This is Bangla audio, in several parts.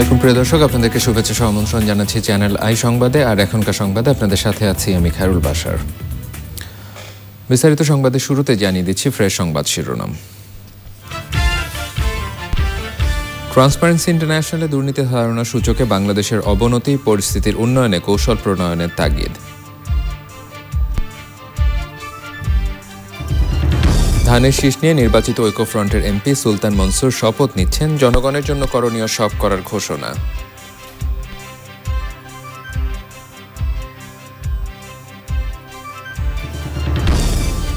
আলাইকুম প্রিয় দর্শক আপনাদেরকে শুভেচ্ছা সহ আমন্ত্রণ জানাচ্ছি চ্যানেল আই সংবাদে আর এখনকার সংবাদে আপনাদের সাথে আছি আমি খায়রুল বাসার বিস্তারিত সংবাদে শুরুতে জানিয়ে দিচ্ছি ফ্রেশ সংবাদ শিরোনাম ট্রান্সপারেন্সি ইন্টারন্যাশনালে দুর্নীতি ধারণা সূচকে বাংলাদেশের অবনতি পরিস্থিতির উন্নয়নে কৌশল প্রণয়নের তাগিদ ধানের শীষ নিয়ে নির্বাচিত ঐক্যফ্রন্টের এমপি সুলতান মনসুর শপথ নিচ্ছেন জনগণের জন্য করণীয় সব করার ঘোষণা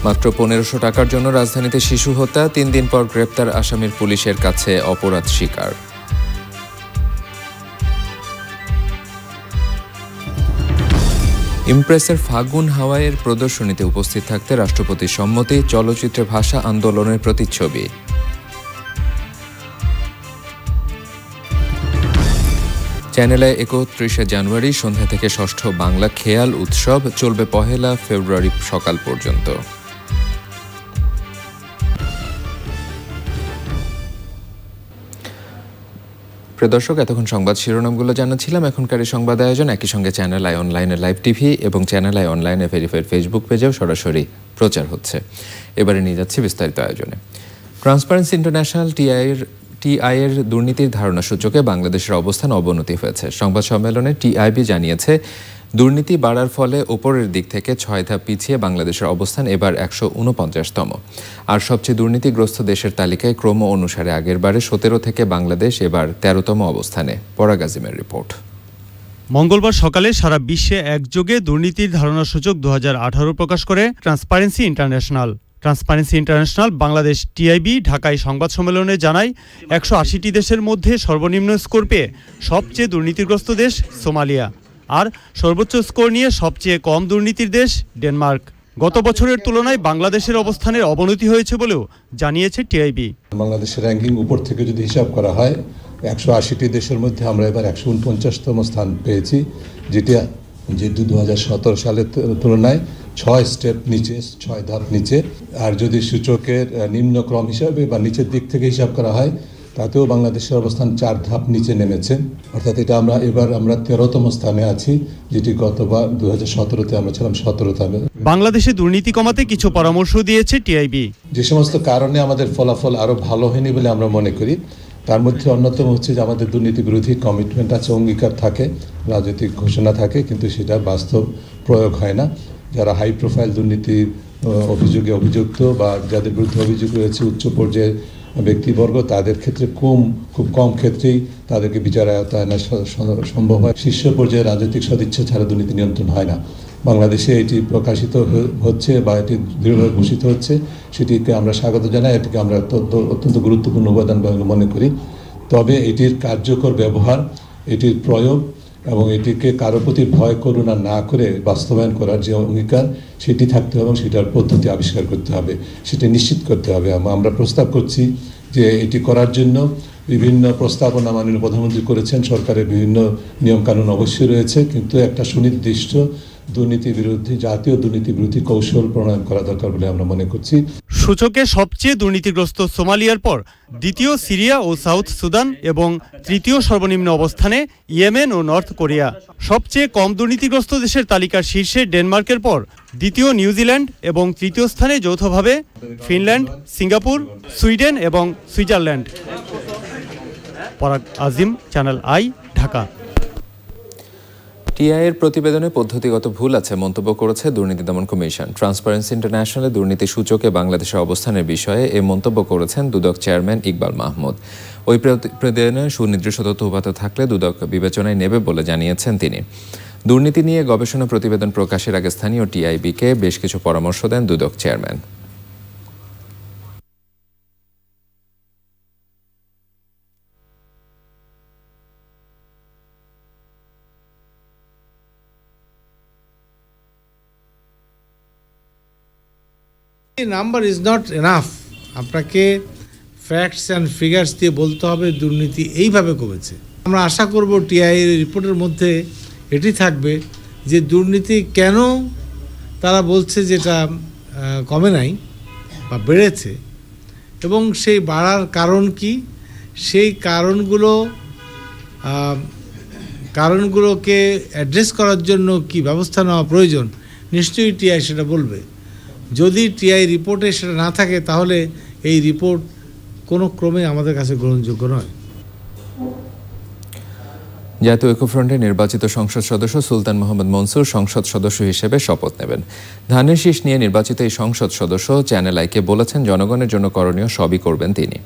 মাত্র পনেরোশো টাকার জন্য রাজধানীতে শিশু হত্যা তিন দিন পর গ্রেপ্তার আসামির পুলিশের কাছে অপরাধ স্বীকার ইমপ্রেসের ফাগুন হাওয়ায়ের প্রদর্শনীতে উপস্থিত থাকতে রাষ্ট্রপতির সম্মতি চলচ্চিত্রে ভাষা আন্দোলনের প্রতিচ্ছবি চ্যানেলে একত্রিশে জানুয়ারি সন্ধ্যা থেকে ষষ্ঠ বাংলা খেয়াল উৎসব চলবে পহেলা ফেব্রুয়ারি সকাল পর্যন্ত প্রিয় দর্শক এতক্ষণ সংবাদ শিরোনামগুলো জানাচ্ছিলাম এখনকার সংবাদ আয়োজন একই সঙ্গে চ্যানেল আই অনলাইনে লাইভ টিভি এবং চ্যানেল আই অনলাইনে ভেরিফাইড ফেসবুক পেজেও সরাসরি প্রচার হচ্ছে এবারে নিয়ে যাচ্ছি বিস্তারিত আয়োজনে ট্রান্সপারেন্সি ইন্টারন্যাশনাল টিআইয়ের টিআইয়ের দুর্নীতির ধারণা সূচকে বাংলাদেশের অবস্থান অবনতি হয়েছে সংবাদ সম্মেলনে টিআইবি জানিয়েছে দুর্নীতি বাড়ার ফলে ওপরের দিক থেকে ছয় ধাপ পিছিয়ে বাংলাদেশের অবস্থান এবার একশো উনপঞ্চাশতম আর সবচেয়ে দুর্নীতিগ্রস্ত দেশের তালিকায় ক্রম অনুসারে আগের বারে সতেরো থেকে বাংলাদেশ এবার তেরোতম অবস্থানে পরাগাজিমের রিপোর্ট মঙ্গলবার সকালে সারা বিশ্বে একযোগে দুর্নীতির ধারণা সূচক দু প্রকাশ করে transparency international transparency international Bangladesh TIB ঢাকায় সংবাদ সম্মেলনে জানায় একশো আশিটি দেশের মধ্যে সর্বনিম্ন স্কোর পেয়ে সবচেয়ে দুর্নীতিগ্রস্ত দেশ সোমালিয়া আর সর্বোচ্চ স্কোর নিয়ে সবচেয়ে কম দুর্নীতির দেশ ডেনমার্ক গত বছরের তুলনায় বাংলাদেশের অবস্থানের অবনতি হয়েছে বলেও জানিয়েছে টিআইবি বাংলাদেশের র্যাঙ্কিং উপর থেকে যদি হিসাব করা হয় একশো আশিটি দেশের মধ্যে আমরা এবার একশো উনপঞ্চাশতম স্থান পেয়েছি যেটা যেটি দু হাজার সতেরো সালের তুলনায় ছয় স্টেপ নিচে ছয় ধাপ নিচে আর যদি সূচকের নিম্নক্রম হিসাবে বা নিচের দিক থেকে হিসাব করা হয় তাতেও বাংলাদেশের অবস্থান চার ধাপ নিচে নেমেছে অর্থাৎ এটা আমরা এবার আমরা তেরোতম স্থানে আছি যেটি গতবার দু হাজার সতেরোতে আমরা ছিলাম সতেরোতমে বাংলাদেশে দুর্নীতি কমাতে কিছু পরামর্শ দিয়েছে টিআইবি যে সমস্ত কারণে আমাদের ফলাফল আরো ভালো হয়নি বলে আমরা মনে করি তার মধ্যে অন্যতম হচ্ছে যে আমাদের দুর্নীতি বিরোধী কমিটমেন্ট আছে অঙ্গীকার থাকে রাজনৈতিক ঘোষণা থাকে কিন্তু সেটা বাস্তব প্রয়োগ হয় না যারা হাই প্রোফাইল দুর্নীতির অভিযোগে অভিযুক্ত বা যাদের বিরুদ্ধে অভিযোগ রয়েছে উচ্চ পর্যায়ে ব্যক্তিবর্গ তাদের ক্ষেত্রে কম খুব কম ক্ষেত্রেই তাদেরকে বিচার আয়তায় না সম্ভব হয় শীর্ষ পর্যায়ে রাজনৈতিক সদিচ্ছা ছাড়া দুর্নীতি নিয়ন্ত্রণ হয় না বাংলাদেশে এটি প্রকাশিত হচ্ছে বা এটি দৃঢ়ভাবে ঘোষিত হচ্ছে সেটিকে আমরা স্বাগত জানাই এটিকে আমরা অত্যন্ত গুরুত্বপূর্ণ উপাদান মনে করি তবে এটির কার্যকর ব্যবহার এটির প্রয়োগ এবং এটিকে কারো প্রতি ভয় করুণা না করে বাস্তবায়ন করার যে অঙ্গীকার সেটি থাকতে হবে এবং সেটার পদ্ধতি আবিষ্কার করতে হবে সেটা নিশ্চিত করতে হবে আমরা প্রস্তাব করছি যে এটি করার জন্য বিভিন্ন প্রস্তাবনা মাননীয় প্রধানমন্ত্রী করেছেন সরকারের বিভিন্ন নিয়মকানুন অবশ্যই রয়েছে কিন্তু একটা সুনির্দিষ্ট দুর্নীতি বিরোধী জাতীয় দুর্নীতি বিরোধী কৌশল প্রণয়ন করা দরকার বলে আমরা মনে করছি সূচকে সবচেয়ে দুর্নীতিগ্রস্ত সোমালিয়ার পর দ্বিতীয় সিরিয়া ও সাউথ সুদান এবং তৃতীয় সর্বনিম্ন অবস্থানে ইয়েমেন ও নর্থ কোরিয়া সবচেয়ে কম দুর্নীতিগ্রস্ত দেশের তালিকার শীর্ষে ডেনমার্কের পর দ্বিতীয় নিউজিল্যান্ড এবং তৃতীয় স্থানে যৌথভাবে ফিনল্যান্ড সিঙ্গাপুর সুইডেন এবং Switzerland Parag Azim channel I Dhaka টিআইয়ের প্রতিবেদনে পদ্ধতিগত ভুল আছে মন্তব্য করেছে দুর্নীতি দমন কমিশন ট্রান্সপারেন্সি ইন্টারন্যাশনালে দুর্নীতি সূচকে বাংলাদেশের অবস্থানের বিষয়ে এ মন্তব্য করেছেন দুদক চেয়ারম্যান ইকবাল মাহমুদ ওই প্রতিবেদনে সুনির্দিষ্ট তথ্য থাকলে দুদক বিবেচনায় নেবে বলে জানিয়েছেন তিনি দুর্নীতি নিয়ে গবেষণা প্রতিবেদন প্রকাশের আগে স্থানীয় টিআইবিকে বেশ কিছু পরামর্শ দেন Dudak chairman number is not enough আপনাকে ফ্যাক্টস অ্যান্ড ফিগার্স দিয়ে বলতে হবে দুর্নীতি এইভাবে কমেছে আমরা আশা করব টিআই রিপোর্টের মধ্যে এটি থাকবে যে দুর্নীতি কেন তারা বলছে যেটা কমে নাই বা বেড়েছে এবং সেই বাড়ার কারণ কি সেই কারণগুলো কারণগুলোকে অ্যাড্রেস করার জন্য কি ব্যবস্থা নেওয়া প্রয়োজন নিশ্চয়ই টিআই সেটা বলবে যদি টিআই রিপোর্টে সেটা না থাকে তাহলে এই রিপোর্ট কোনো ক্রমে আমাদের কাছে গ্রহণযোগ্য নয় জাতীয় ঐক্যফ্রন্টের নির্বাচিত সংসদ সদস্য সুলতান মোহাম্মদ মনসুর সংসদ সদস্য হিসেবে শপথ নেবেন ধানের শীষ নিয়ে নির্বাচিত এই সংসদ সদস্য চ্যানেল আইকে বলেছেন জনগণের জন্য করণীয় সবই করবেন তিনি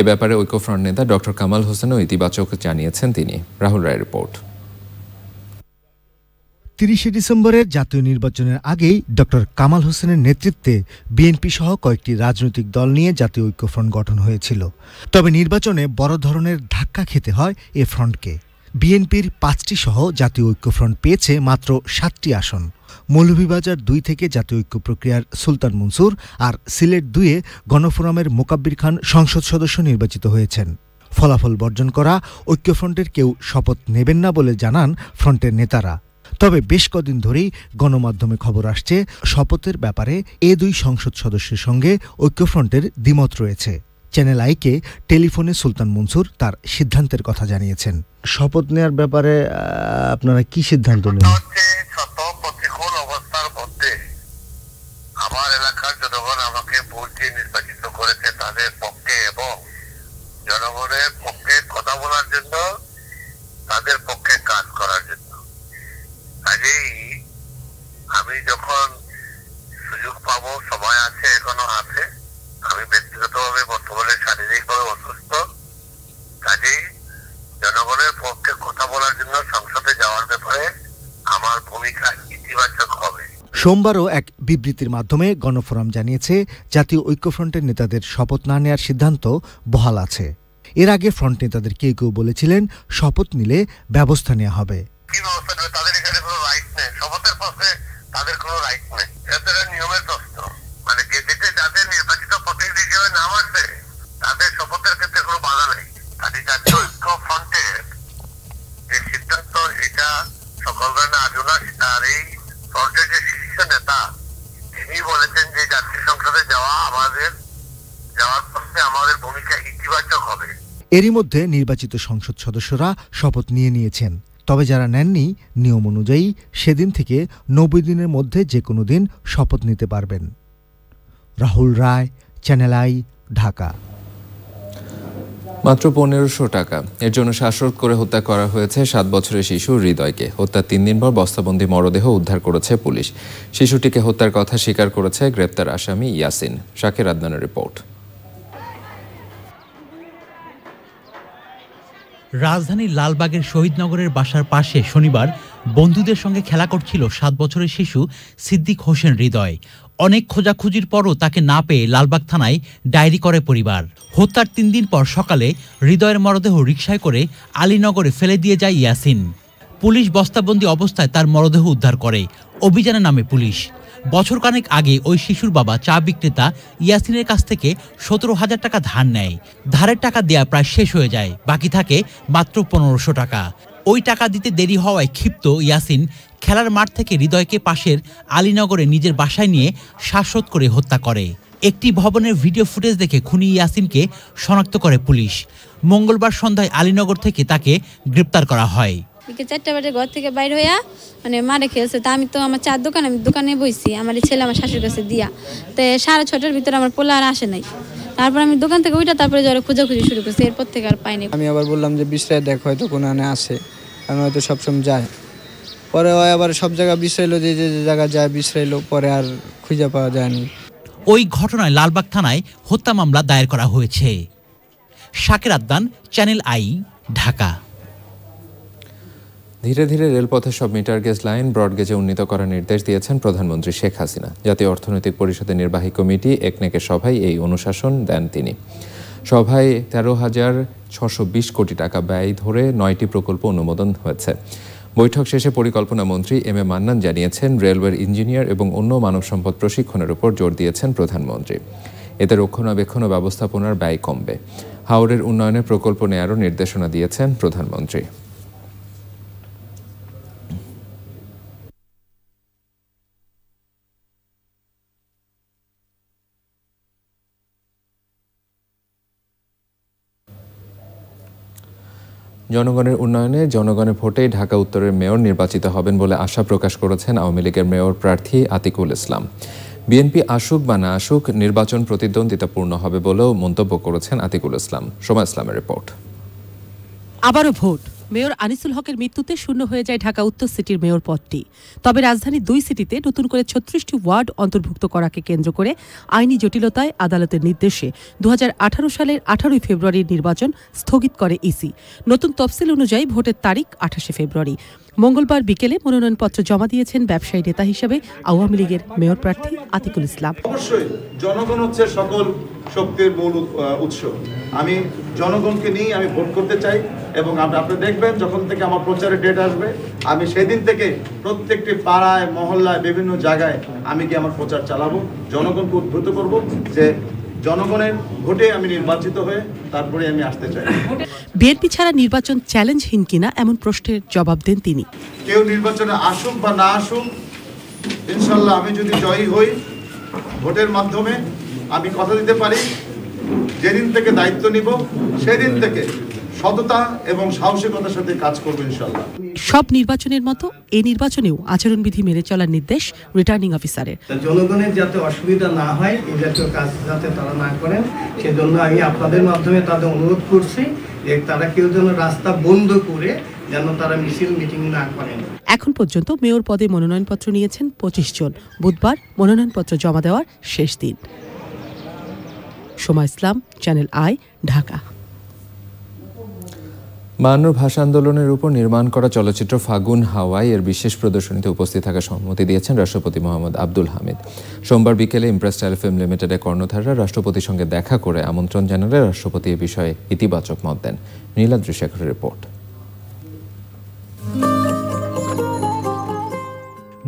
এ ব্যাপারে ঐক্যফ্রন্ট নেতা ডক্টর কামাল হোসেনও ইতিবাচক জানিয়েছেন তিনি রাহুল রায় রিপোর্ট তিরিশে ডিসেম্বরের জাতীয় নির্বাচনের আগেই ডক্টর কামাল হোসেনের নেতৃত্বে বিএনপি সহ কয়েকটি রাজনৈতিক দল নিয়ে জাতীয় ঐক্যফ্রন্ট গঠন হয়েছিল তবে নির্বাচনে বড় ধরনের ধাক্কা খেতে হয় এ ফ্রন্টকে বিএনপির পাঁচটি সহ জাতীয় ঐক্যফ্রন্ট পেয়েছে মাত্র সাতটি আসন মৌলভীবাজার দুই থেকে জাতীয় ঐক্য প্রক্রিয়ার সুলতান মনসুর আর সিলেট দুয়ে গণফোরামের মোকাব্বির খান সংসদ সদস্য নির্বাচিত হয়েছেন ফলাফল বর্জন করা ঐক্যফ্রন্টের কেউ শপথ নেবেন না বলে জানান ফ্রন্টের নেতারা তবে বেশ কদিন ধরেই গণমাধ্যমে খবর আসছে শপথের ব্যাপারে এ দুই সংসদ সদস্যের সঙ্গে ঐক্যফ্রন্টের দ্বিমত রয়েছে চ্যানেল আইকে টেলিফোনে সুলতান মনসুর তার সিদ্ধান্তের কথা জানিয়েছেন শপথ নেয়ার ব্যাপারে আপনারা কি সিদ্ধান্ত নেন আমার এলাকার আমাকে নির্বাচিত করেছে তাদের পক্ষে এবং জনগণের পক্ষে কথা বলার জন্য তাদের পক্ষে কাজ করার জন্য কাজেই আমি যখন সুযোগ পাবো সময় আছে এখনো আছে আমি ব্যক্তিগতভাবে বর্তমানে শারীরিকভাবে অসুস্থ কাজেই জনগণের পক্ষে কথা বলার জন্য সংসদে যাওয়ার ব্যাপারে আমার ভূমিকা ইতিবাচক হবে সোমবারও এক বিবৃতির মাধ্যমে গণফোরাম জানিয়েছে জাতীয় ঐক্যফ্রন্টের নেতাদের শপথ না নেওয়ার সিদ্ধান্ত বহাল আছে এর আগে ফ্রন্ট নেতাদের কেউ কেউ বলেছিলেন শপথ নিলে ব্যবস্থা নেওয়া হবে তাদের কোনো রাইট নেই এটা নিয়মের প্রশ্ন মানে গেজেটে যাদের নির্বাচিত প্রতিনিধি হিসেবে নাম আছে তাদের শপথের ক্ষেত্রে কোনো বাধা নেই কাজে জাতীয় ঐক্য ফ্রন্টের যে সিদ্ধান্ত এটা সকল ধরনের আজনা তার এই ফ্রন্টের যে শীর্ষ নেতা তিনি বলেছেন যে জাতীয় সংসদে যাওয়া আমাদের যাওয়ার পথে আমাদের ভূমিকা ইতিবাচক হবে এরই মধ্যে নির্বাচিত সংসদ সদস্যরা শপথ নিয়ে নিয়েছেন তবে যারা নেননি নিয়ম অনুযায়ী সেদিন থেকে নব্বই দিনের মধ্যে যে কোনো দিন শপথ নিতে পারবেন রাহুল রায় চ্যানেল আই ঢাকা মাত্র পনেরোশো টাকা এর জন্য শ্বাসরোধ করে হত্যা করা হয়েছে সাত বছরের শিশু হৃদয়কে হত্যার তিন দিন পর বস্তাবন্দি মরদেহ উদ্ধার করেছে পুলিশ শিশুটিকে হত্যার কথা স্বীকার করেছে গ্রেপ্তার আসামি ইয়াসিন শাকের আদনানের রিপোর্ট রাজধানীর লালবাগের শহীদনগরের বাসার পাশে শনিবার বন্ধুদের সঙ্গে খেলা করছিল সাত বছরের শিশু সিদ্দিক হোসেন হৃদয় অনেক খোঁজাখুঁজির পরও তাকে না পেয়ে লালবাগ থানায় ডায়েরি করে পরিবার হত্যার তিন দিন পর সকালে হৃদয়ের মরদেহ রিকশায় করে আলীনগরে ফেলে দিয়ে যায় ইয়াসিন পুলিশ বস্তাবন্দি অবস্থায় তার মরদেহ উদ্ধার করে অভিযানে নামে পুলিশ বছর কানেক আগে ওই শিশুর বাবা চা বিক্রেতা ইয়াসিনের কাছ থেকে সতেরো হাজার টাকা ধার নেয় ধারের টাকা দেয়া প্রায় শেষ হয়ে যায় বাকি থাকে মাত্র পনেরোশো টাকা ওই টাকা দিতে দেরি হওয়ায় ক্ষিপ্ত ইয়াসিন খেলার মাঠ থেকে হৃদয়কে পাশের আলীনগরে নিজের বাসায় নিয়ে শ্বাসরোধ করে হত্যা করে একটি ভবনের ভিডিও ফুটেজ দেখে খুনি ইয়াসিনকে শনাক্ত করে পুলিশ মঙ্গলবার সন্ধ্যায় আলীনগর থেকে তাকে গ্রেপ্তার করা হয় বিকেল চারটা বাজে ঘর থেকে বাইর হইয়া মানে মারে খেলছে তা আমি তো আমার চার দোকান আমি দোকানে বইছি আমার ছেলে আমার শাশুর কাছে দিয়া তো সাড়ে ছটার ভিতরে আমার পোলা আর আসে নাই তারপর আমি দোকান থেকে ওইটা তারপরে যারা খোঁজাখুঁজি শুরু করছে এরপর থেকে আর পাইনি আমি আবার বললাম যে বিশ্রাই দেখ হয়তো কোনো আনে আসে কারণ হয়তো সবসময় যায় পরে আবার সব জায়গা বিশ্রাইলো যে যে জায়গা যায় বিশ্রাইলো পরে আর খুঁজে পাওয়া যায়নি ওই ঘটনায় লালবাগ থানায় হত্যা মামলা দায়ের করা হয়েছে শাকের আদান চ্যানেল আই ঢাকা ধীরে ধীরে রেলপথে সব মিটার গেজ লাইন ব্রডগেজে উন্নীত করার নির্দেশ দিয়েছেন প্রধানমন্ত্রী শেখ হাসিনা জাতীয় অর্থনৈতিক পরিষদের নির্বাহী কমিটি একনেকে সভায় এই অনুশাসন দেন তিনি সভায় তেরো হাজার ছশো বিশ কোটি টাকা ব্যয় ধরে নয়টি প্রকল্প অনুমোদন হয়েছে বৈঠক শেষে পরিকল্পনা মন্ত্রী এম এ মান্নান জানিয়েছেন রেলওয়ের ইঞ্জিনিয়ার এবং অন্য মানব সম্পদ প্রশিক্ষণের উপর জোর দিয়েছেন প্রধানমন্ত্রী এতে রক্ষণাবেক্ষণ ও ব্যবস্থাপনার ব্যয় কমবে হাওড়ের উন্নয়নে প্রকল্প নেয়ারও নির্দেশনা দিয়েছেন প্রধানমন্ত্রী জনগণের উন্নয়নে জনগণের ভোটে ঢাকা উত্তরের মেয়র নির্বাচিত হবেন বলে আশা প্রকাশ করেছেন আওয়ামী লীগের মেয়র প্রার্থী আতিকুল ইসলাম বিএনপি আসুক বা না আসুক নির্বাচন প্রতিদ্বন্দ্বিতাপূর্ণ হবে বলেও মন্তব্য করেছেন আতিকুল ইসলাম সময় ইসলামের রিপোর্ট আবারও ভোট মেয়র আনিসুল হকের মৃত্যুতে শূন্য হয়ে যায় ঢাকা উত্তর সিটির মেয়র পদটি তবে রাজধানীর দুই সিটিতে নতুন করে ছত্রিশটি ওয়ার্ড অন্তর্ভুক্ত করাকে কেন্দ্র করে আইনি জটিলতায় আদালতের নির্দেশে দু সালের আঠারোই ফেব্রুয়ারির নির্বাচন স্থগিত করে ইসি নতুন তফসিল অনুযায়ী ভোটের তারিখ আঠাশে ফেব্রুয়ারি মঙ্গলবার বিকেলে মনোনয়নপত্র জমা দিয়েছেন ব্যবসায়ী নেতা হিসেবে আওয়ামী লীগের মেয়র প্রার্থী আতিকুল ইসলাম অবশ্যই জনগণ হচ্ছে সকল শক্তির মূল উৎস আমি জনগণকে নিয়ে আমি ভোট করতে চাই এবং আপনি দেখবেন যখন থেকে আমার প্রচারের ডেট আসবে আমি সেদিন থেকে প্রত্যেকটি পাড়ায় মহল্লায় বিভিন্ন জায়গায় আমি কি আমার প্রচার চালাবো জনগণকে উদ্ভূত করব যে জনগণের ভোটে আমি নির্বাচিত হয়ে তারপরে আমি আসতে চাই বিএনপি ছাড়া নির্বাচন চ্যালেঞ্জহীন কিনা এমন প্রশ্নের জবাব দেন তিনি কেউ নির্বাচনে আসুক বা না আসুক ইনশাল্লাহ আমি যদি জয়ী হই ভোটের মাধ্যমে আমি কথা দিতে পারি যেদিন থেকে দায়িত্ব নিব সেদিন থেকে সততা এবং সাহসিকতার সাথে কাজ করবে ইনশাল্লাহ সব নির্বাচনের মতো এই নির্বাচনেও আচরণবিধি মেনে চলার নির্দেশ রিটার্নিং অফিসারের জনগণের যাতে অসুবিধা না হয় এই জাতীয় কাজ যাতে তারা না করেন সেজন্য আমি আপনাদের মাধ্যমে তাদের অনুরোধ করছি যে তারা কেউ যেন রাস্তা বন্ধ করে যেন তারা মিছিল মিটিং না করেন এখন পর্যন্ত মেয়র পদে মনোনয়নপত্র নিয়েছেন পঁচিশ জন বুধবার মনোনয়নপত্র জমা দেওয়ার শেষ দিন সোমা ইসলাম চ্যানেল আই ঢাকা মান্য ভাষা আন্দোলনের উপর নির্মাণ করা চলচ্চিত্র ফাগুন হাওয়াই এর বিশেষ প্রদর্শনীতে উপস্থিত থাকার সম্মতি দিয়েছেন রাষ্ট্রপতি মোহাম্মদ আব্দুল হামিদ সোমবার বিকেলে ইমপ্রেস টাইল ফিল্ম লিমিটেডের কর্ণধাররা রাষ্ট্রপতির সঙ্গে দেখা করে আমন্ত্রণ জানালে রাষ্ট্রপতি এ বিষয়ে ইতিবাচক মত দেন নীলাদ্রি শেখরের রিপোর্ট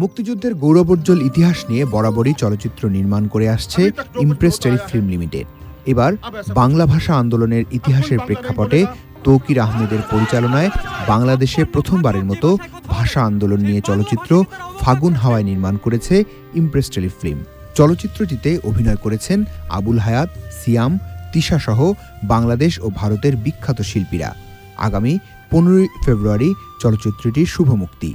মুক্তিযুদ্ধের গৌরবোজ্জ্বল ইতিহাস নিয়ে বরাবরই চলচ্চিত্র নির্মাণ করে আসছে ইমপ্রেস টেলিফিল্ম লিমিটেড এবার বাংলা ভাষা আন্দোলনের ইতিহাসের প্রেক্ষাপটে তৌকির আহমেদের পরিচালনায় বাংলাদেশে প্রথমবারের মতো ভাষা আন্দোলন নিয়ে চলচ্চিত্র ফাগুন হাওয়ায় নির্মাণ করেছে ইমপ্রেস টেলিফিল্ম চলচ্চিত্রটিতে অভিনয় করেছেন আবুল হায়াত সিয়াম তিশাসহ বাংলাদেশ ও ভারতের বিখ্যাত শিল্পীরা আগামী পনেরোই ফেব্রুয়ারি চলচ্চিত্রটির শুভমুক্তি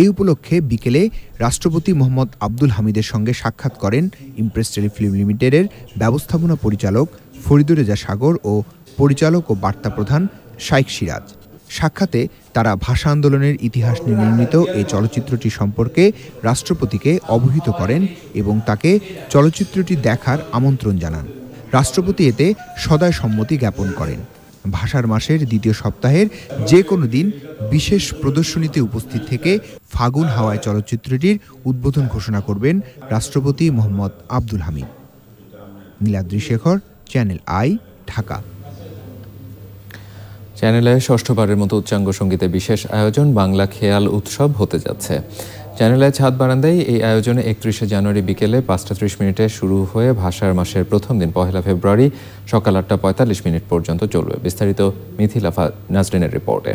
এই উপলক্ষে বিকেলে রাষ্ট্রপতি মোহাম্মদ আব্দুল হামিদের সঙ্গে সাক্ষাৎ করেন ইমপ্রেস টেলিফিল্ম লিমিটেডের ব্যবস্থাপনা পরিচালক ফরিদুরেজা সাগর ও পরিচালক ও বার্তা প্রধান শাইক সিরাজ সাক্ষাতে তারা ভাষা আন্দোলনের ইতিহাস নিয়ে নির্মিত এই চলচ্চিত্রটি সম্পর্কে রাষ্ট্রপতিকে অবহিত করেন এবং তাকে চলচ্চিত্রটি দেখার আমন্ত্রণ জানান রাষ্ট্রপতি এতে সদয় সম্মতি জ্ঞাপন করেন ভাষার মাসের দ্বিতীয় সপ্তাহের যে কোনো দিন বিশেষ প্রদর্শনীতে উপস্থিত থেকে ফাগুন হাওয়ায় চলচ্চিত্রটির উদ্বোধন ঘোষণা করবেন রাষ্ট্রপতি মোহাম্মদ আব্দুল হামিদ নীলাদ্রি শেখর চ্যানেল আই ঢাকা চ্যানেলে ষষ্ঠবারের মতো উচ্চাঙ্গ সঙ্গীতে বিশেষ আয়োজন বাংলা খেয়াল উৎসব হতে যাচ্ছে চ্যানেলের ছাদ বারান্দায় এই আয়োজনে একত্রিশে জানুয়ারি বিকেলে পাঁচটা ত্রিশ মিনিটে শুরু হয়ে ভাষার মাসের প্রথম দিন পহেলা ফেব্রুয়ারি সকাল আটটা পঁয়তাল্লিশ মিনিট পর্যন্ত চলবে বিস্তারিত মিথিলাফা নাজরিনের রিপোর্টে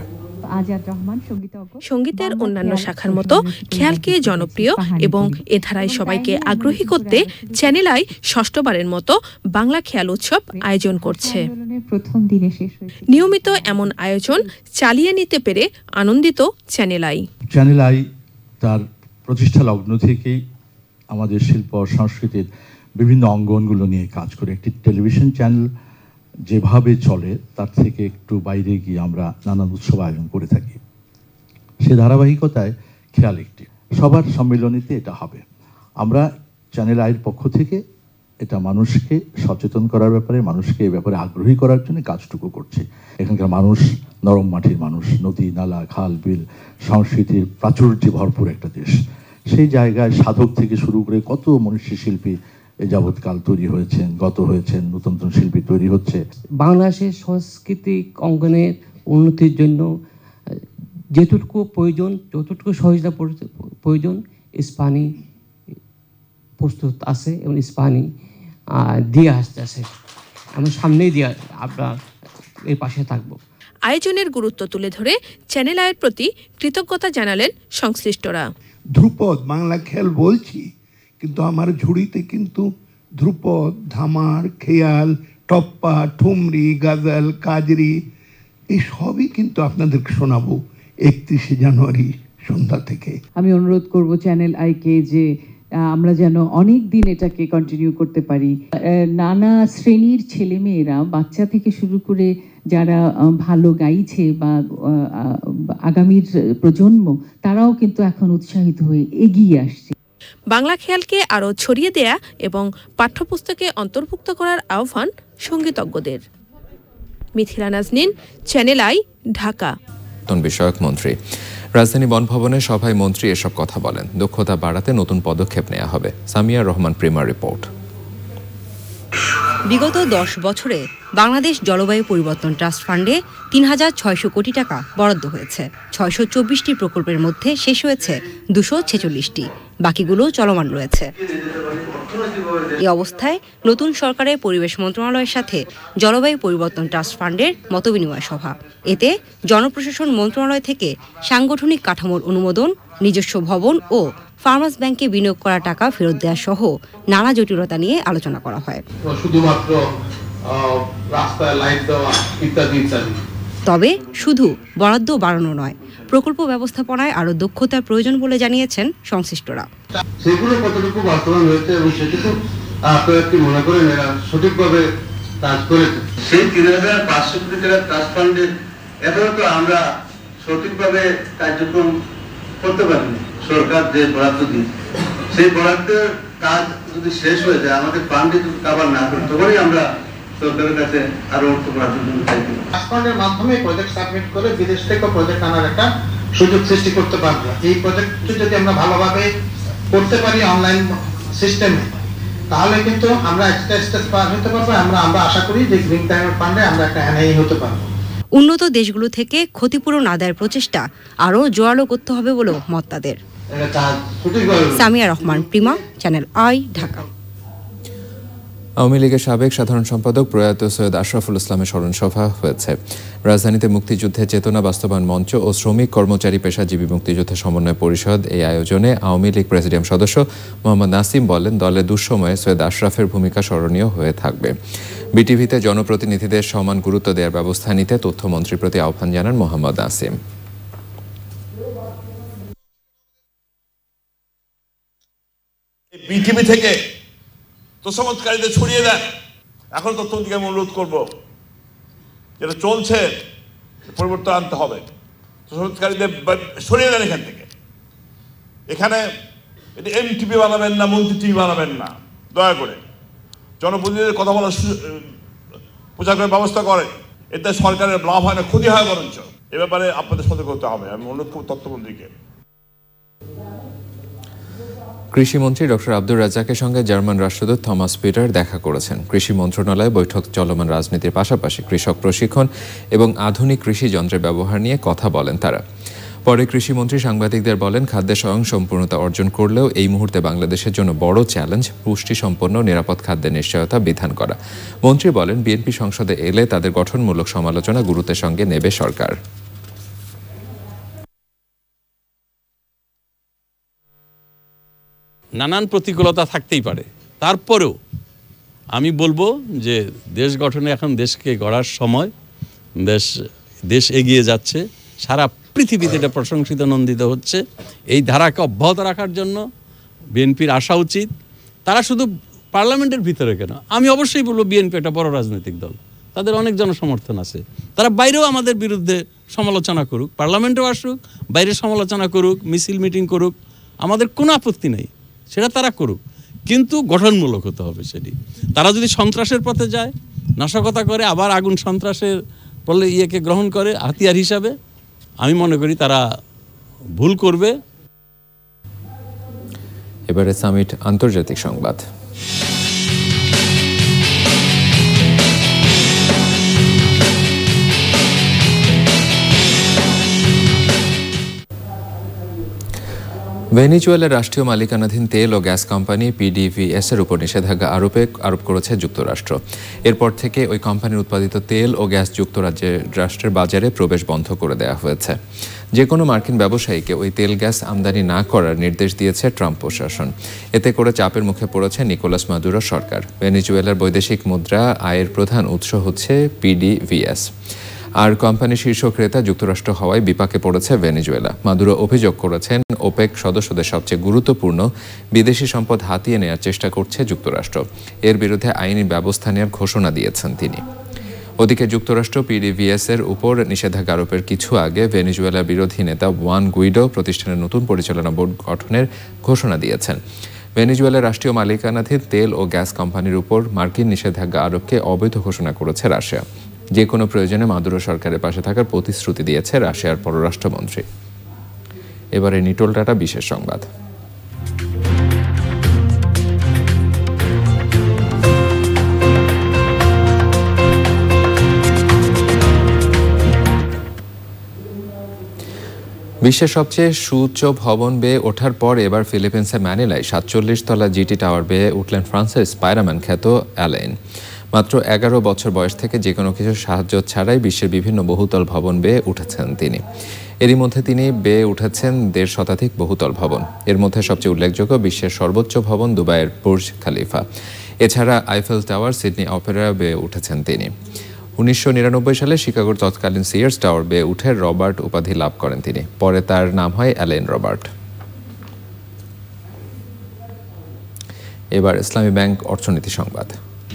সঙ্গীতের অন্যান্য শাখার মতো খেয়ালকে জনপ্রিয় এবং এ ধারায় সবাইকে আগ্রহী করতে চ্যানেল আই ষষ্ঠবারের মতো বাংলা খেয়াল উৎসব আয়োজন করছে নিয়মিত এমন আয়োজন চালিয়ে নিতে পেরে আনন্দিত চ্যানেল আই চ্যানেল আই তার প্রতিষ্ঠা লগ্ন থেকেই আমাদের শিল্প সংস্কৃতির বিভিন্ন অঙ্গনগুলো নিয়ে কাজ করে একটি টেলিভিশন চ্যানেল যেভাবে চলে তার থেকে একটু বাইরে গিয়ে আমরা নানান উৎসব আয়োজন করে থাকি সে ধারাবাহিকতায় খেয়াল একটি সবার সম্মেলনীতে এটা হবে আমরা চ্যানেল আয়ের পক্ষ থেকে এটা মানুষকে সচেতন করার ব্যাপারে মানুষকে এই ব্যাপারে আগ্রহী করার জন্য কাজটুকু করছে এখানকার মানুষ নরম মাটির মানুষ নদী নালা খাল বিল সংস্কৃতির প্রাচুর্যে ভরপুর একটা দেশ সেই জায়গায় সাধক থেকে শুরু করে কত মনুষ্য শিল্পী এই যাবৎকাল তৈরি হয়েছেন গত হয়েছেন নতুন নতুন শিল্পী তৈরি হচ্ছে বাংলাদেশের সাংস্কৃতিক অঙ্গনের উন্নতির জন্য যেটুকু প্রয়োজন যতটুকু সহযোগিতা প্রয়োজন ইস্পানি প্রস্তুত আছে এবং ইস্পানি দিয়ে আসতে আছে আমার সামনেই দিয়ে আমরা এর পাশে থাকবো আয়োজনের গুরুত্ব তুলে ধরে চ্যানেল আয়ের প্রতি কৃতজ্ঞতা জানালেন সংশ্লিষ্টরা ধ্রুপদ বাংলা খেল বলছি কিন্তু আমার ঝুড়িতে কিন্তু ধ্রুপদ ধামার খেয়াল টপ্পা ঠুমরি গাজাল কাজরি এই সবই কিন্তু আপনাদেরকে শোনাবো একত্রিশে জানুয়ারি সন্ধ্যা থেকে আমি অনুরোধ করব চ্যানেল আইকে যে আমরা যেন অনেক দিন এটাকে কন্টিনিউ করতে পারি নানা শ্রেণীর ছেলেমেয়েরা বাচ্চা থেকে শুরু করে যারা ভালো গাইছে বা আগামীর প্রজন্ম তারাও কিন্তু এখন উৎসাহিত হয়ে এগিয়ে আসছে বাংলা খেয়ালকে আরও ছড়িয়ে দেয়া এবং পাঠ্যপুস্তকে অন্তর্ভুক্ত করার আহ্বান সঙ্গীতজ্ঞদের মিথিলা নাজনিন চ্যানেল আই ঢাকা বিষয়ক মন্ত্রী রাজধানী বনভবনে সভায় মন্ত্রী এসব কথা বলেন দক্ষতা বাড়াতে নতুন পদক্ষেপ নেওয়া হবে সামিয়া রহমান প্রিমার রিপোর্ট বিগত দশ বছরে বাংলাদেশ জলবায়ু পরিবর্তন ট্রাস্ট ফান্ডে তিন হাজার ছয়শো কোটি টাকা বরাদ্দ হয়েছে ছয়শো চব্বিশটি প্রকল্পের মধ্যে শেষ হয়েছে দুশো ছেচল্লিশটি বাকিগুলো চলমান রয়েছে এই অবস্থায় নতুন সরকারের পরিবেশ মন্ত্রণালয়ের সাথে জলবায়ু পরিবর্তন ট্রাস্ট ফান্ডের মতবিনিময় সভা এতে জনপ্রশাসন মন্ত্রণালয় থেকে সাংগঠনিক কাঠামোর অনুমোদন নিজস্ব ভবন ও ফার্মার্স ব্যাংকে বিনিয়োগ করা টাকা ফেরত দেওয়া সহ নানা জটিলতা নিয়ে আলোচনা করা হয় শুধুমাত্র রাস্তায় লাইট দেওয়া ইত্যাদি তবে শুধু বরাদ্দ বাড়ানো নয় প্রকল্প ব্যবস্থাপনায় আরো দক্ষতার প্রয়োজন বলে জানিয়েছেন সংশ্লিষ্টরা সেগুলো কতটুকু বাস্তবায়ন হয়েছে এবং সেটুকু আপনি মনে করেন এরা সঠিকভাবে কাজ করেছে সেই তিন হাজার পাঁচশো কোটি টাকার ট্রাস্ট ফান্ডে এত তো আমরা সঠিকভাবে কার্যক্রম করতে পারিনি সরকার যে বরাদ্দ দিন সেই বরাদ্দের কাজ যদি শেষ হয়ে যায় আমাদের ফান্ডে যদি কাবার না করতে পারি আমরা সরকারের কাছে আরো অর্থ জন্য চাইতে মাধ্যমে প্রজেক্ট সাবমিট করে বিদেশ থেকে প্রজেক্ট আনার একটা সুযোগ সৃষ্টি করতে পারবো এই যদি আমরা ভালোভাবে করতে পারি অনলাইন সিস্টেমে তাহলে কিন্তু আমরা এক্সট্রা স্টেজ পার হতে পারবো আমরা আমরা আশা করি যে গ্রিন ফান্ডে আমরা একটা হতে পারবো উন্নত দেশগুলো থেকে ক্ষতিপূরণ আদায়ের প্রচেষ্টা আরও জোরালো করতে হবে বলেও মত তাদের সামিয়া রহমান প্রিমা চ্যানেল আই ঢাকা আওয়ামী লীগের সাবেক সাধারণ সম্পাদক প্রয়াত সৈয়দ আশরাফুল ইসলামের স্মরণ সভা হয়েছে রাজধানীতে মুক্তিযুদ্ধে চেতনা বাস্তবায়ন মঞ্চ ও শ্রমিক কর্মচারী পেশাজীবী মুক্তিযুদ্ধ সমন্বয় পরিষদ এই আয়োজনে আওয়ামী লীগ প্রেসিডিয়াম সদস্য মোহাম্মদ নাসিম বলেন দলের দুঃসময়ে সৈয়দ আশরাফের ভূমিকা স্মরণীয় হয়ে থাকবে বিটিভিতে জনপ্রতিনিধিদের সমান গুরুত্ব দেওয়ার ব্যবস্থা নিতে তথ্যমন্ত্রীর প্রতি আহ্বান জানান মোহাম্মদ নাসিম পৃথিবী থেকে তোষামতকারীদের ছড়িয়ে দেন এখন তো তোমাকে আমি অনুরোধ করবো যেটা চলছে পরিবর্তন আনতে হবে তোষামতকারীদের সরিয়ে দেন এখান থেকে এখানে এটা এমটিপি বানাবেন না মন্ত্রী টিভি বানাবেন না দয়া করে জনপ্রতিনিধিদের কথা বলার প্রচার করার ব্যবস্থা করে এতে সরকারের লাভ হয় না ক্ষতি হয় বরঞ্চ এ ব্যাপারে আপনাদের সতর্ক হতে হবে আমি অনুরোধ করবো তথ্যমন্ত্রীকে কৃষিমন্ত্রী ডক্টর আব্দুর রাজাকের সঙ্গে জার্মান রাষ্ট্রদূত থমাস পিটার দেখা করেছেন কৃষি মন্ত্রণালয়ে বৈঠক চলমান রাজনীতির পাশাপাশি কৃষক প্রশিক্ষণ এবং আধুনিক কৃষি যন্ত্রের ব্যবহার নিয়ে কথা বলেন তারা পরে কৃষিমন্ত্রী সাংবাদিকদের বলেন খাদ্যে সম্পূর্ণতা অর্জন করলেও এই মুহূর্তে বাংলাদেশের জন্য বড় চ্যালেঞ্জ পুষ্টিসম্পন্ন নিরাপদ খাদ্যের নিশ্চয়তা বিধান করা মন্ত্রী বলেন বিএনপি সংসদে এলে তাদের গঠনমূলক সমালোচনা গুরুত্বের সঙ্গে নেবে সরকার নানান প্রতিকূলতা থাকতেই পারে তারপরেও আমি বলবো যে দেশ গঠনে এখন দেশকে গড়ার সময় দেশ দেশ এগিয়ে যাচ্ছে সারা পৃথিবীতে এটা প্রশংসিত নন্দিত হচ্ছে এই ধারাকে অব্যাহত রাখার জন্য বিএনপির আসা উচিত তারা শুধু পার্লামেন্টের ভিতরে কেন আমি অবশ্যই বলবো বিএনপি একটা বড় রাজনৈতিক দল তাদের অনেক জনসমর্থন আছে তারা বাইরেও আমাদের বিরুদ্ধে সমালোচনা করুক পার্লামেন্টেও আসুক বাইরে সমালোচনা করুক মিছিল মিটিং করুক আমাদের কোনো আপত্তি নেই সেটা তারা করুক কিন্তু গঠনমূলক হতে হবে সেটি তারা যদি সন্ত্রাসের পথে যায় নাশকতা করে আবার আগুন সন্ত্রাসের বলে ইয়েকে গ্রহণ করে হাতিয়ার হিসাবে আমি মনে করি তারা ভুল করবে এবারে সামিট আন্তর্জাতিক সংবাদ ভেনিজুয়েলার রাষ্ট্রীয় মালিকানাধীন তেল ও গ্যাস কোম্পানি পিডিভিএস এর উপর নিষেধাজ্ঞা আরোপে আরোপ করেছে যুক্তরাষ্ট্র এরপর থেকে ওই কোম্পানির উৎপাদিত তেল ও গ্যাস যুক্তরাজ্যের রাষ্ট্রের বাজারে প্রবেশ বন্ধ করে দেওয়া হয়েছে যে কোনো মার্কিন ব্যবসায়ীকে ওই তেল গ্যাস আমদানি না করার নির্দেশ দিয়েছে ট্রাম্প প্রশাসন এতে করে চাপের মুখে পড়েছে নিকোলাস মাদুরো সরকার ভেনিজুয়েলার বৈদেশিক মুদ্রা আয়ের প্রধান উৎস হচ্ছে পিডিভিএস আর কোম্পানি শীর্ষ ক্রেতা যুক্তরাষ্ট্র হওয়ায় বিপাকে পড়েছে ভেনেজুয়েলা মাদুরো অভিযোগ করেছেন ওপেক সদস্যদের সবচেয়ে গুরুত্বপূর্ণ বিদেশি সম্পদ হাতিয়ে নেওয়ার চেষ্টা করছে যুক্তরাষ্ট্র এর বিরুদ্ধে আইনি ব্যবস্থা নেওয়ার ঘোষণা দিয়েছেন তিনি ওদিকে যুক্তরাষ্ট্র পিডিভিএস এর উপর নিষেধাজ্ঞা আরোপের কিছু আগে ভেনিজুয়েলা বিরোধী নেতা ওয়ান গুইডো প্রতিষ্ঠানের নতুন পরিচালনা বোর্ড গঠনের ঘোষণা দিয়েছেন ভেনিজুয়েলার রাষ্ট্রীয় মালিকানাধীন তেল ও গ্যাস কোম্পানির উপর মার্কিন নিষেধাজ্ঞা আরোপকে অবৈধ ঘোষণা করেছে রাশিয়া যে কোনো প্রয়োজনে মাদুরো সরকারের পাশে থাকার প্রতিশ্রুতি দিয়েছে রাশিয়ার পররাষ্ট্রমন্ত্রী এবারে নিটোল টাটা বিশেষ সংবাদ বিশ্বের সবচেয়ে সুউচ্চ ভবন বেয়ে ওঠার পর এবার ফিলিপিন্সের ম্যানিলায় সাতচল্লিশ তলা জিটি টাওয়ার বেয়ে উঠলেন ফ্রান্সের স্পাইরাম্যান খ্যাত অ্যালেন মাত্র এগারো বছর বয়স থেকে যে কোনো কিছুর সাহায্য ছাড়াই বিশ্বের বিভিন্ন বহুতল ভবন বেয়ে উঠেছেন তিনি এরই মধ্যে তিনি বেয়ে উঠেছেন দেড় শতাধিক বহুতল ভবন এর মধ্যে সবচেয়ে উল্লেখযোগ্য বিশ্বের সর্বোচ্চ ভবন দুবাইয়ের বুর্জ খালিফা এছাড়া আইফেল টাওয়ার সিডনি অপেরা বেয়ে উঠেছেন তিনি উনিশশো সালে শিকাগোর তৎকালীন সিয়ার্স টাওয়ার বেয়ে উঠে রবার্ট উপাধি লাভ করেন তিনি পরে তার নাম হয় অ্যালেন রবার্ট এবার ইসলামী ব্যাংক অর্থনীতি সংবাদ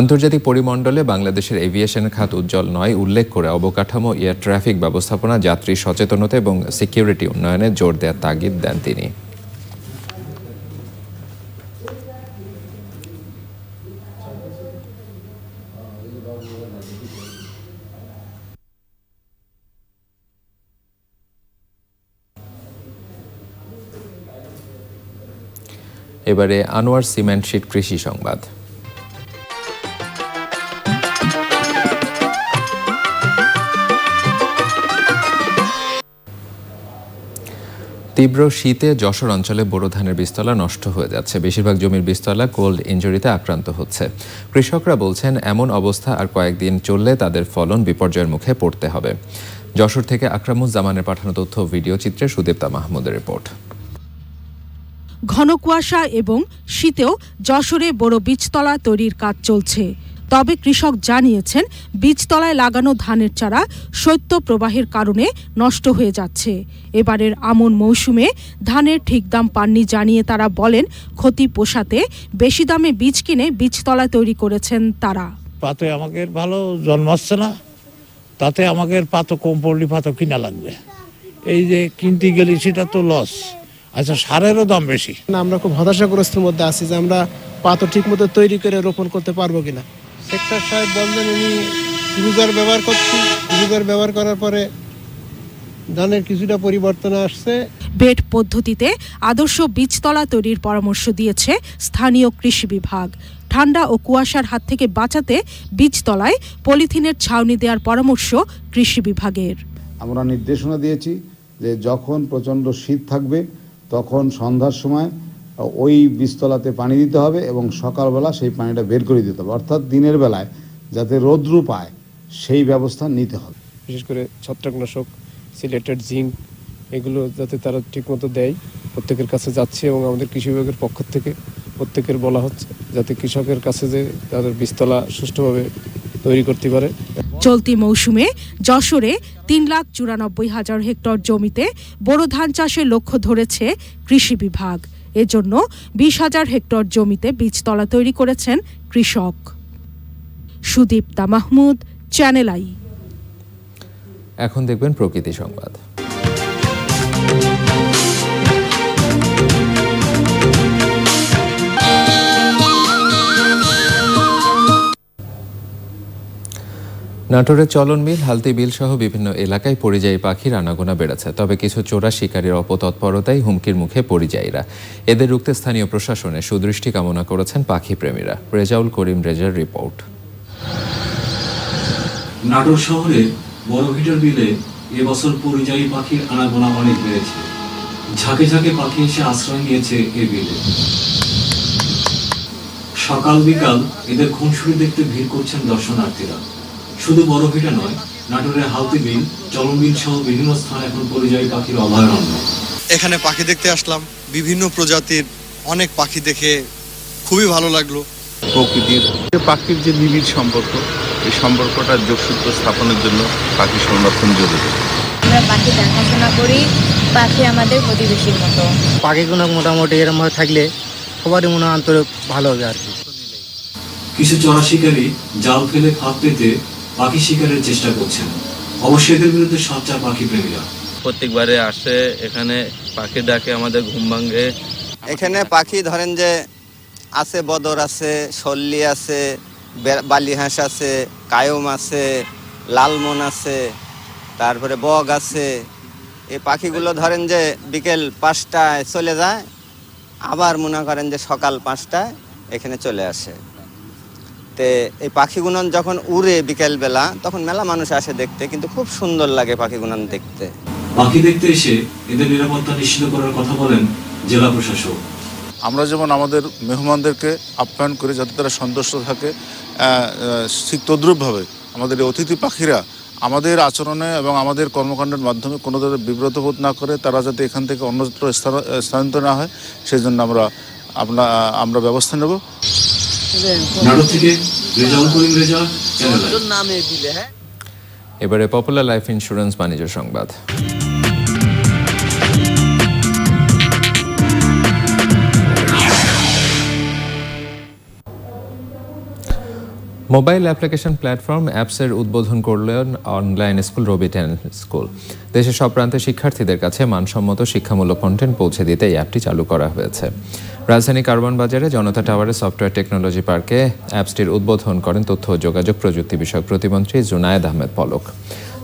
আন্তর্জাতিক পরিমণ্ডলে বাংলাদেশের এভিয়েশন খাত উজ্জ্বল নয় উল্লেখ করে অবকাঠামো এয়ার ট্রাফিক ব্যবস্থাপনা যাত্রী সচেতনতা এবং সিকিউরিটি উন্নয়নে জোর দেওয়ার তাগিদ দেন তিনি এবারে আনোয়ার সিমেন্ট শিট কৃষি সংবাদ তীব্র শীতে যশোর অঞ্চলে বোরো ধানের বীজতলা নষ্ট হয়ে যাচ্ছে বেশিরভাগ জমির বীজতলা কোল্ড ইঞ্জুরিতে আক্রান্ত হচ্ছে কৃষকরা বলছেন এমন অবস্থা আর কয়েকদিন চললে তাদের ফলন বিপর্যয়ের মুখে পড়তে হবে যশোর থেকে আকরামুজ্জামানের পাঠানো তথ্য ভিডিও চিত্রে সুদেবতা মাহমুদের রিপোর্ট ঘন কুয়াশা এবং শীতেও যশোরে বড় বীজতলা তৈরির কাজ চলছে তবে কৃষক জানিয়েছেন বীজতলায় লাগানো ধানের চারা শৈত্য প্রবাহের কারণে নষ্ট হয়ে যাচ্ছে এবারের আমন মৌসুমে ধানের ঠিক দাম পাননি জানিয়ে তারা বলেন ক্ষতি পোষাতে বেশি দামে বীজ কিনে বীজতলায় তৈরি করেছেন তারা পাতে আমাকে ভালো জন্মাচ্ছে না তাতে আমাকে পাতো কম পড়লি পাতো কিনা লাগবে এই যে কিনতে গেলি সেটা তো লস আচ্ছা সারেরও দাম বেশি না আমরা খুব হতাশাগ্রস্তের মধ্যে আছি যে আমরা পাতো ঠিক মতো তৈরি করে রোপণ করতে পারবো কিনা সেক্টর সাহেব বললেন উনি ক্রুজার ব্যবহার করছি ক্রুজার ব্যবহার করার পরে ধানের কিছুটা পরিবর্তন আসছে বেড পদ্ধতিতে আদর্শ বীজতলা তৈরির পরামর্শ দিয়েছে স্থানীয় কৃষি বিভাগ ঠান্ডা ও কুয়াশার হাত থেকে বাঁচাতে বীজতলায় পলিথিনের ছাউনি দেওয়ার পরামর্শ কৃষি বিভাগের আমরা নির্দেশনা দিয়েছি যে যখন প্রচণ্ড শীত থাকবে তখন সন্ধ্যার সময় ওই বীজতলাতে পানি দিতে হবে এবং সকালবেলা সেই পানিটা বের করে দিতে হবে অর্থাৎ দিনের বেলায় যাতে রৌদ্র পায় সেই ব্যবস্থা নিতে হবে বিশেষ করে ছত্রাকনাশক সিলেটেড জিঙ্ক এগুলো যাতে তারা ঠিকমতো দেয় প্রত্যেকের কাছে যাচ্ছে এবং আমাদের কৃষি বিভাগের পক্ষ থেকে প্রত্যেকের বলা হচ্ছে যাতে কৃষকের কাছে যে তাদের বীজতলা সুষ্ঠুভাবে তৈরি করতে পারে চলতি মৌসুমে যশোরে তিন লাখ চুরানব্বই হাজার হেক্টর জমিতে বোরো ধান চাষের লক্ষ্য ধরেছে কৃষি বিভাগ এজন্য বিশ হাজার হেক্টর জমিতে বীজতলা তৈরি করেছেন কৃষক সুদীপ্তা মাহমুদ চ্যানেল আই এখন দেখবেন প্রকৃতি সংবাদ নাটোরের চলনবিল হালতি বিল সহ বিভিন্ন এলাকায় পরিযায়ী পাখির আনাগোনা বেড়েছে তবে কিছু চোরা শিকারীর অপতৎপরতাই হুমকির মুখে পরিযায়ীরা এদের রুখতে স্থানীয় প্রশাসনে সুদৃষ্টি কামনা করেছেন পাখি প্রেমীরা রেজাউল করিম রেজার রিপোর্ট নাটোর শহরে বড়ভিটার বিলে এবছর পরিযায়ী পাখির আনাগোনা অনেক বেড়েছে ঝাঁকে ঝাঁকে পাখি এসে আশ্রয় নিয়েছে এ বিলে সকাল বিকাল এদের খুনসুরি দেখতে ভিড় করছেন দর্শনার্থীরা শুধু বরফিটা নয় নাটোরের হাউতি বিল চলনবিল সহ বিভিন্ন স্থান এখন পরিযায়ী পাখির অভয়ারণ্য এখানে পাখি দেখতে আসলাম বিভিন্ন প্রজাতির অনেক পাখি দেখে খুবই ভালো লাগলো প্রকৃতির পাখির যে নিবিড় সম্পর্ক এই সম্পর্কটা যোগসূত্র স্থাপনের জন্য পাখি সংরক্ষণ জরুরি আমরা পাখি দেখাশোনা করি পাখি আমাদের প্রতিবেশীর মতো পাখিগুলো মোটামুটি এরম ভাবে থাকলে সবারই মনে হয় আন্তরিক ভালো হবে আর কি কিছু চড়া শিকারী জাল ফেলে ফাঁক পেতে পাখি শিকারের চেষ্টা করছেন অবশ্যই এদের বিরুদ্ধে সোচ্চার পাখি প্রেমীরা প্রত্যেকবারে আসে এখানে পাখি ডাকে আমাদের ঘুম ভাঙে এখানে পাখি ধরেন যে আছে বদর আছে সল্লি আছে বালিহাঁস আছে কায়ম আছে লালমন আছে তারপরে বগ আছে এই পাখিগুলো ধরেন যে বিকেল পাঁচটায় চলে যায় আবার মনে করেন যে সকাল পাঁচটায় এখানে চলে আসে তে এই গুনন যখন উড়ে বিকেলবেলা তখন মেলা মানুষ আসে দেখতে কিন্তু খুব সুন্দর লাগে পাখি গুনন দেখতে পাখি দেখতে এসে এদের নিরাপত্তা নিশ্চিত করার কথা বলেন জেলা প্রশাসক আমরা যেমন আমাদের মেহমানদেরকে আপ্যায়ন করি যাতে তারা সন্তুষ্ট থাকে ঠিক তদ্রুপভাবে আমাদের অতিথি পাখিরা আমাদের আচরণে এবং আমাদের কর্মকাণ্ডের মাধ্যমে কোনো ধরনের বিব্রত বোধ না করে তারা যাতে এখান থেকে অন্যত্র স্থানান্তর না হয় সেই জন্য আমরা আমরা ব্যবস্থা নেব নাটক থেকে রেজাউল করিম রেজা চ্যানেল এবারে পপুলার লাইফ ইন্স্যুরেন্স বাণিজ্য সংবাদ মোবাইল অ্যাপ্লিকেশন প্ল্যাটফর্ম অ্যাপসের উদ্বোধন করলেন অনলাইন স্কুল রবিটেন স্কুল দেশের সব প্রান্তে শিক্ষার্থীদের কাছে মানসম্মত শিক্ষামূলক কন্টেন্ট পৌঁছে দিতে এই অ্যাপটি চালু করা হয়েছে রাজধানী কার্বন বাজারে জনতা টাওয়ারে সফটওয়্যার টেকনোলজি পার্কে অ্যাপসটির উদ্বোধন করেন তথ্য ও যোগাযোগ প্রযুক্তি বিষয়ক প্রতিমন্ত্রী জুনায়েদ আহমেদ পলক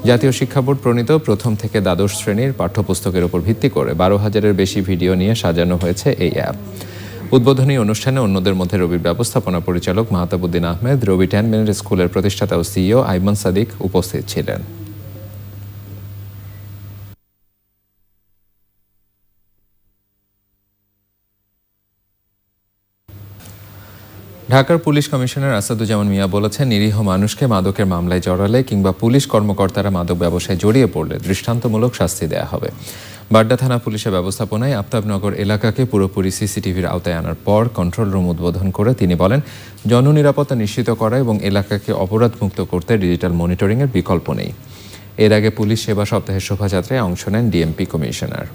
জাতীয় শিক্ষা বোর্ড প্রণীত প্রথম থেকে দ্বাদশ শ্রেণীর পাঠ্যপুস্তকের উপর ভিত্তি করে বারো হাজারের বেশি ভিডিও নিয়ে সাজানো হয়েছে এই অ্যাপ উদ্বোধনী অনুষ্ঠানে অন্যদের মধ্যে রবির ব্যবস্থাপনা পরিচালক মাহতাবুদ্দিন আহমেদ রবি মিনিট স্কুলের প্রতিষ্ঠাতা ও সিইও আইমান সাদিক উপস্থিত ছিলেন ঢাকার পুলিশ কমিশনার আসাদুজ্জামান মিয়া বলেছেন নিরীহ মানুষকে মাদকের মামলায় জড়ালে কিংবা পুলিশ কর্মকর্তারা মাদক ব্যবসায় জড়িয়ে পড়লে দৃষ্টান্তমূলক শাস্তি দেয়া হবে বাড্ডা থানা পুলিশের ব্যবস্থাপনায় আফতাবনগর এলাকাকে পুরোপুরি সিসিটিভির আওতায় আনার পর কন্ট্রোল রুম উদ্বোধন করে তিনি বলেন জননিরাপত্তা নিশ্চিত করা এবং এলাকাকে অপরাধমুক্ত করতে ডিজিটাল মনিটরিংয়ের বিকল্প নেই এর আগে পুলিশ সেবা সপ্তাহের শোভাযাত্রায় অংশ নেন ডিএমপি কমিশনার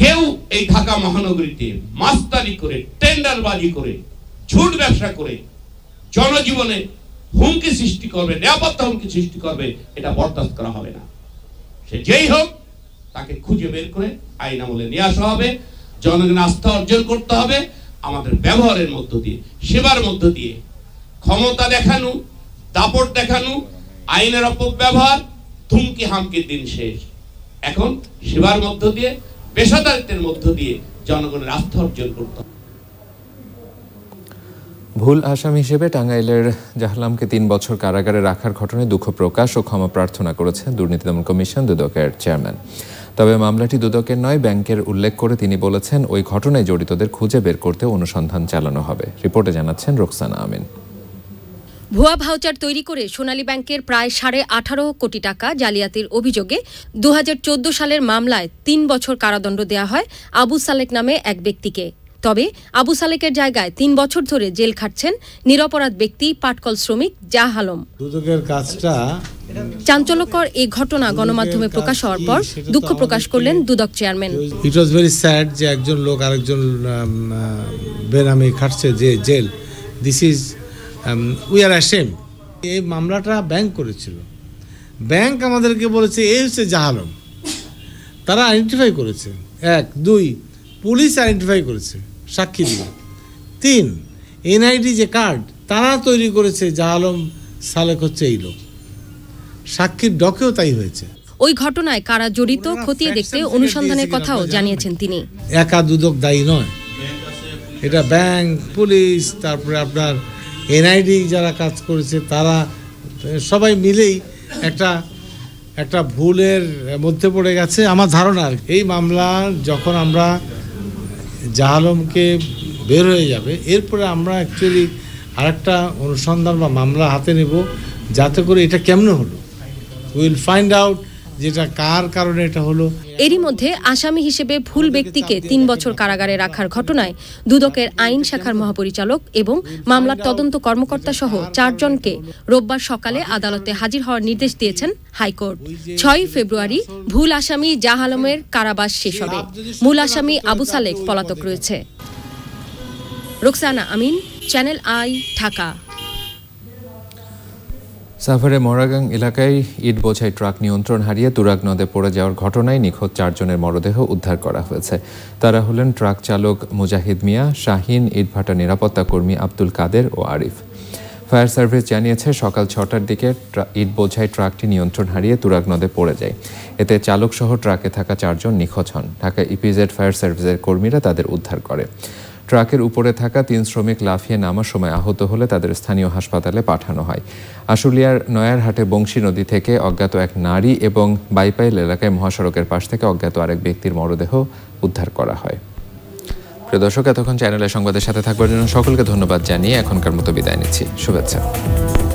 কেউ এই ঢাকা মহানগরীতে মাস্তানি করে টেন্ডারবাজি করে ঝুট ব্যবসা করে জনজীবনে হুমকি সৃষ্টি করবে নিরাপত্তা হুমকি সৃষ্টি করবে এটা বরদাস্ত করা হবে না সে যেই হোক তাকে খুঁজে বের করে আইন আমলে নিয়ে আসা হবে জনগণ আস্থা অর্জন করতে হবে আমাদের ব্যবহারের মধ্য দিয়ে সেবার মধ্য দিয়ে ক্ষমতা দেখানো দাপট দেখানো আইনের অপব্যবহার ধুমকি হামকির দিন শেষ এখন সেবার মধ্য দিয়ে পেশাদারিত্বের মধ্য দিয়ে জনগণের আস্থা অর্জন করতে ভুল আসামি হিসেবে টাঙ্গাইলের জাহলামকে তিন বছর কারাগারে রাখার ঘটনায় দুঃখ প্রকাশ ও ক্ষমা প্রার্থনা করেছেন দুর্নীতি দমন কমিশন দুদকের চেয়ারম্যান তবে মামলাটি দুদকের নয় ব্যাংকের উল্লেখ করে তিনি বলেছেন ওই ঘটনায় জড়িতদের খুঁজে বের করতে অনুসন্ধান চালানো হবে রিপোর্টে জানাচ্ছেন রোকসানা আমিন ভুয়া ভাউচার তৈরি করে সোনালী ব্যাংকের প্রায় সাড়ে আঠারো কোটি টাকা জালিয়াতির অভিযোগে দু সালের মামলায় তিন বছর কারাদণ্ড দেয়া হয় আবু সালেক নামে এক ব্যক্তিকে তবে আবু সালেকের জায়গায় তিন বছর ধরে জেল খাটছেন নিরপরাধ ব্যক্তি পাটকল শ্রমিক জাহ আলম কাজটা চাঞ্চল্যকর এই ঘটনা গণমাধ্যমে প্রকাশ হওয়ার পর দুঃখ প্রকাশ করলেন Dudak chairman it was very sad যে একজন লোক আরেকজন খাটছে যে jail this is we are ashamed এই মামলাটা ব্যাংক করেছিল ব্যাংক আমাদেরকে বলেছে এই হচ্ছে জাহালম তারা আইডেন্টিফাই করেছে এক দুই পুলিশ আইডেন্টিফাই করেছে সাক্ষী দিয়ে তিন এনআইডি যে কার্ড তারা তৈরি করেছে জাহালম সালেক হচ্ছে এই লোক সাক্ষীর ডকেও তাই হয়েছে ওই ঘটনায় কারা জড়িত খতিয়ে দেখতে অনুসন্ধানের কথাও জানিয়েছেন তিনি একা দুদক দায়ী নয় এটা ব্যাংক পুলিশ তারপরে আপনার এনআইডি যারা কাজ করেছে তারা সবাই মিলেই একটা একটা ভুলের মধ্যে পড়ে গেছে আমার ধারণা এই মামলা যখন আমরা জাহালমকে বের হয়ে যাবে এরপরে আমরা অ্যাকচুয়ালি আরেকটা অনুসন্ধান বা মামলা হাতে নেব যাতে করে এটা কেমন হলো উইল ফাইন্ড আউট যেটা কার কারণে এটা হলো এরই মধ্যে আসামি হিসেবে ভুল ব্যক্তিকে তিন বছর কারাগারে রাখার ঘটনায় দুদকের আইন শাখার মহাপরিচালক এবং মামলার তদন্ত কর্মকর্তা সহ চারজনকে রোববার সকালে আদালতে হাজির হওয়ার নির্দেশ দিয়েছেন হাইকোর্ট ছয় ফেব্রুয়ারি ভুল আসামি জাহ আলমের কারাবাস শেষ হবে মূল আসামি আবু সালেক পলাতক রয়েছে রোকসানা আমিন চ্যানেল আই ঢাকা সাভারের মরাগাং এলাকায় ইট বোঝাই ট্রাক নিয়ন্ত্রণ হারিয়ে তুরাগ নদে পড়ে যাওয়ার ঘটনায় নিখোঁজ চারজনের মরদেহ উদ্ধার করা হয়েছে তারা হলেন ট্রাক চালক মুজাহিদ মিয়া শাহিন ইটভাটা নিরাপত্তা কর্মী আব্দুল কাদের ও আরিফ ফায়ার সার্ভিস জানিয়েছে সকাল ছটার দিকে ইট বোঝাই ট্রাকটি নিয়ন্ত্রণ হারিয়ে তুরাগ নদে পড়ে যায় এতে চালক সহ ট্রাকে থাকা চারজন নিখোঁজ হন ঢাকা ইপিজেড ফায়ার সার্ভিসের কর্মীরা তাদের উদ্ধার করে ট্রাকের উপরে থাকা তিন শ্রমিক লাফিয়ে নামার সময় আহত হলে তাদের স্থানীয় হাসপাতালে পাঠানো হয় আশুলিয়ার নয়ারহাটে বংশী নদী থেকে অজ্ঞাত এক নারী এবং বাইপাইল এলাকায় মহাসড়কের পাশ থেকে অজ্ঞাত আরেক ব্যক্তির মরদেহ উদ্ধার করা হয় প্রিয় দর্শক এতক্ষণ চ্যানেলের সংবাদের সাথে থাকবার জন্য সকলকে ধন্যবাদ জানিয়ে এখনকার মতো বিদায় নিচ্ছি শুভেচ্ছা